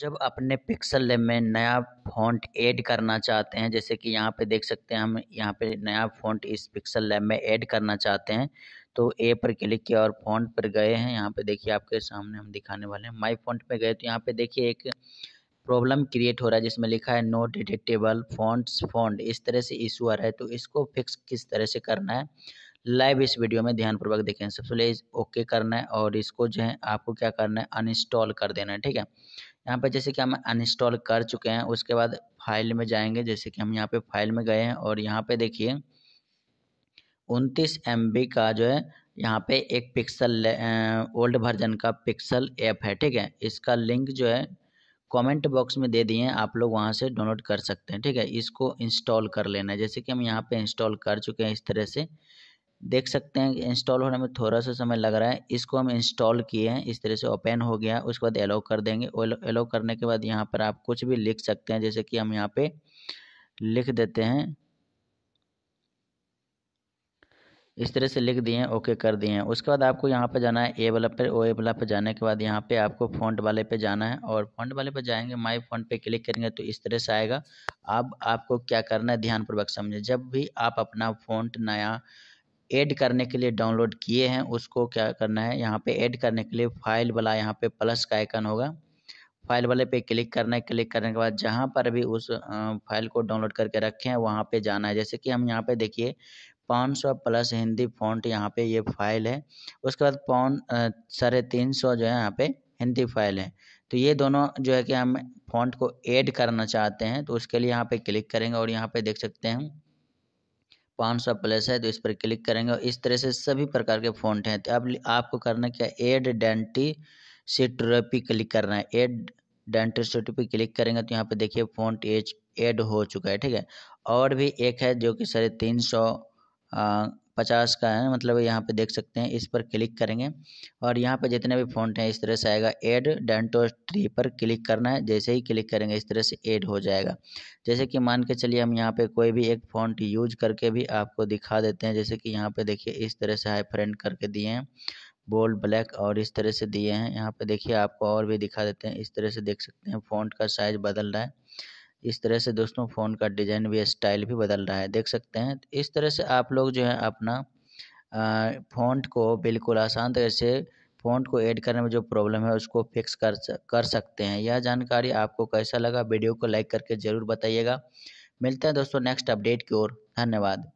जब अपने pixel lab में नया फॉन्ट ऐड करना चाहते हैं जैसे कि यहाँ पे देख सकते हैं हम यहाँ पे नया फॉन्ट इस पिक्सल लैब में ऐड करना चाहते हैं तो ए पर क्लिक किया और फॉन्ट पर गए हैं यहाँ पे देखिए आपके सामने हम दिखाने वाले हैं माई फॉन्ट पे गए तो यहाँ पे देखिए एक प्रॉब्लम क्रिएट हो रहा है जिसमें लिखा है नो डिटेक्टेबल फॉन्ट्स फॉन्ट इस तरह से इशू आ रहा है तो इसको फिक्स किस तरह से करना है लाइव इस वीडियो में ध्यानपूर्वक देखें सबसे पहले ओके करना है और इसको जो है आपको क्या करना है अनइंस्टॉल कर देना है ठीक है यहाँ पे जैसे कि हम अनइंस्टॉल कर चुके हैं उसके बाद फाइल में जाएंगे जैसे कि हम यहाँ पे फाइल में गए हैं और यहाँ पे देखिए उनतीस एम का जो है यहाँ पे एक पिक्सल ओल्ड वर्जन का पिक्सल ऐप है ठीक है इसका लिंक जो है कमेंट बॉक्स में दे दिए हैं आप लोग वहाँ से डाउनलोड कर सकते हैं ठीक है इसको इंस्टॉल कर लेना है जैसे कि हम यहाँ पे इंस्टॉल कर चुके हैं इस तरह से देख सकते हैं इंस्टॉल होने में थोड़ा सा समय लग रहा है इसको हम इंस्टॉल किए हैं इस तरह से ओपन हो गया उसके बाद एलो कर देंगे एलो करने के बाद यहाँ पर आप कुछ भी लिख सकते हैं जैसे कि हम यहाँ पे लिख देते हैं इस तरह से लिख दिए हैं ओके कर दिए हैं उसके बाद आपको यहाँ पे जाना है ए वाला पे ओ ए वाला पे जाने के बाद यहाँ पे आपको फॉन्ट वाले पे जाना है और फॉन्ट वाले पे जाएंगे माय फॉन्ट पे क्लिक करेंगे तो इस तरह से आएगा अब आपको क्या करना है ध्यानपूर्वक समझें जब भी आप अपना फॉन्ट नया ऐड करने के लिए डाउनलोड किए हैं उसको क्या करना है यहाँ पे ऐड करने के लिए फाइल वाला यहाँ पे प्लस का आइकन होगा फाइल वाले पे क्लिक करना है क्लिक करने के बाद जहाँ पर भी उस फाइल को डाउनलोड करके रखे हैं वहाँ पे जाना है जैसे कि हम यहाँ पे देखिए पाँच सौ प्लस हिंदी फॉन्ट यहाँ पे ये फाइल है उसके बाद पौन साढ़े तीन सौ जो है यहाँ पे हिंदी फाइल है तो ये दोनों जो है कि हम फॉन्ट को ऐड करना चाहते हैं तो उसके लिए यहाँ पे क्लिक करेंगे और यहाँ पे देख सकते हैं पाँच सौ प्लस है तो इस पर क्लिक करेंगे और इस तरह से सभी प्रकार के फ़ॉन्ट हैं तो अब आपको करना क्या एड डेंटी सीट्रोपी क्लिक करना है एड डेंटी स्टूडियो क्लिक करेंगे तो यहाँ पे देखिए फॉन्ट एज एड हो चुका है ठीक है और भी एक है जो कि साढ़े तीन सौ पचास का है मतलब यहाँ पे देख सकते हैं इस पर क्लिक करेंगे और यहाँ पे जितने भी फॉन्ट हैं इस तरह से आएगा एड डेंटो ट्री पर क्लिक करना है जैसे ही क्लिक करेंगे इस तरह से एड हो जाएगा जैसे कि मान के चलिए हम यहाँ पे कोई भी एक फॉन्ट यूज करके भी आपको दिखा देते हैं जैसे कि यहाँ पर देखिए इस तरह से हाई फ्रेंड करके दिए हैं बोल्ड ब्लैक और इस तरह से दिए हैं यहाँ पर देखिए आपको और भी दिखा देते हैं इस तरह से देख सकते हैं फॉन्ट का साइज बदल रहा है इस तरह से दोस्तों फ़ोन का डिज़ाइन भी स्टाइल भी बदल रहा है देख सकते हैं इस तरह से आप लोग जो है अपना फ़ॉन्ट को बिल्कुल आसान तरह से फ़ॉन्ट को ऐड करने में जो प्रॉब्लम है उसको फिक्स कर कर सकते हैं यह जानकारी आपको कैसा लगा वीडियो को लाइक करके ज़रूर बताइएगा मिलते हैं दोस्तों नेक्स्ट अपडेट की ओर धन्यवाद